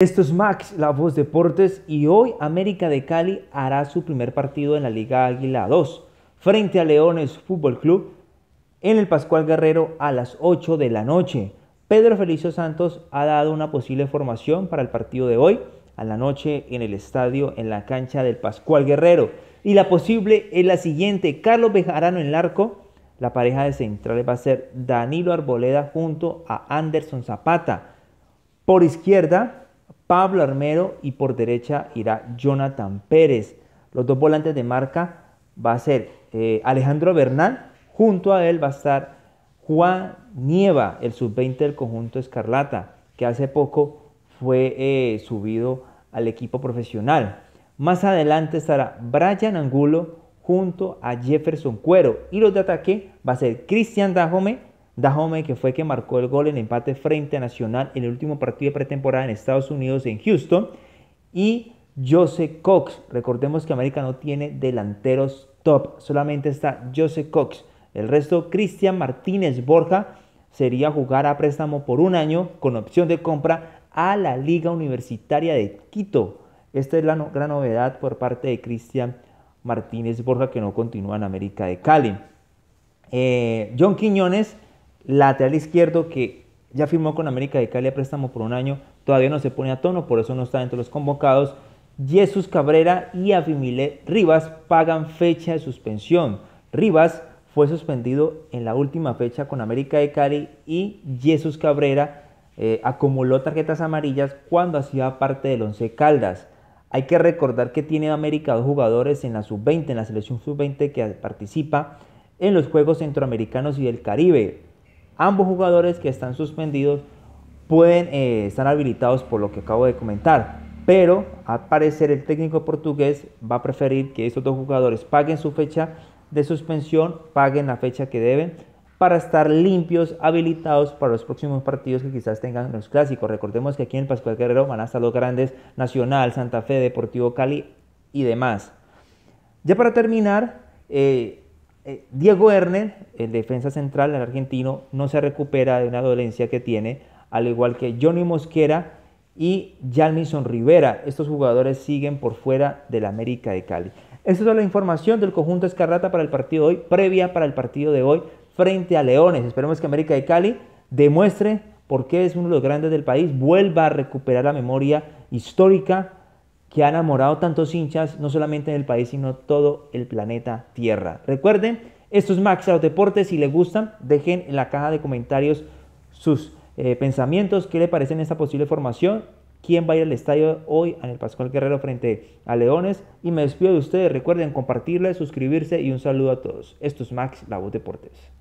Esto es Max, La Voz Deportes, y hoy América de Cali hará su primer partido en la Liga Águila 2 frente a Leones Fútbol Club en el Pascual Guerrero a las 8 de la noche. Pedro Felicio Santos ha dado una posible formación para el partido de hoy a la noche en el estadio en la cancha del Pascual Guerrero. Y la posible es la siguiente, Carlos Bejarano en el arco, la pareja de centrales va a ser Danilo Arboleda junto a Anderson Zapata. Por izquierda, Pablo Armero y por derecha irá Jonathan Pérez. Los dos volantes de marca va a ser eh, Alejandro Bernal, junto a él va a estar Juan Nieva, el sub-20 del conjunto Escarlata, que hace poco fue eh, subido al equipo profesional. Más adelante estará Brian Angulo junto a Jefferson Cuero y los de ataque va a ser Cristian Dajome Dahomey, que fue que marcó el gol en el empate frente a Nacional en el último partido de pretemporada en Estados Unidos en Houston. Y Jose Cox. Recordemos que América no tiene delanteros top, solamente está Jose Cox. El resto, Cristian Martínez Borja, sería jugar a préstamo por un año con opción de compra a la Liga Universitaria de Quito. Esta es la gran novedad por parte de Cristian Martínez Borja que no continúa en América de Cali. Eh, John Quiñones lateral izquierdo que ya firmó con América de Cali a préstamo por un año, todavía no se pone a tono, por eso no está dentro de los convocados. Jesús Cabrera y Afimile Rivas pagan fecha de suspensión. Rivas fue suspendido en la última fecha con América de Cali y Jesús Cabrera eh, acumuló tarjetas amarillas cuando hacía parte del Once Caldas. Hay que recordar que tiene América dos jugadores en la sub-20, en la selección sub-20 que participa en los Juegos Centroamericanos y del Caribe ambos jugadores que están suspendidos pueden eh, estar habilitados por lo que acabo de comentar. Pero al parecer el técnico portugués va a preferir que estos dos jugadores paguen su fecha de suspensión, paguen la fecha que deben para estar limpios, habilitados para los próximos partidos que quizás tengan los clásicos. Recordemos que aquí en el Pascual Guerrero van a estar los grandes Nacional, Santa Fe, Deportivo Cali y demás. Ya para terminar, eh, eh, Diego Werner, el defensa central, argentino, no se recupera de una dolencia que tiene, al igual que Johnny Mosquera y Jamison Rivera. Estos jugadores siguen por fuera del América de Cali. Esta es la información del conjunto Escarrata para el partido de hoy, previa para el partido de hoy frente a Leones. Esperemos que América de Cali demuestre por qué es uno de los grandes del país, vuelva a recuperar la memoria histórica que ha enamorado tantos hinchas, no solamente en el país, sino todo el planeta Tierra. Recuerden, esto es Max a Deportes. Si les gustan, dejen en la caja de comentarios sus eh, pensamientos, qué le en esta posible formación, quién va a ir al estadio hoy en el Pascual Guerrero frente a Leones. Y me despido de ustedes. Recuerden compartirle, suscribirse y un saludo a todos. Esto es Max, la voz Deportes.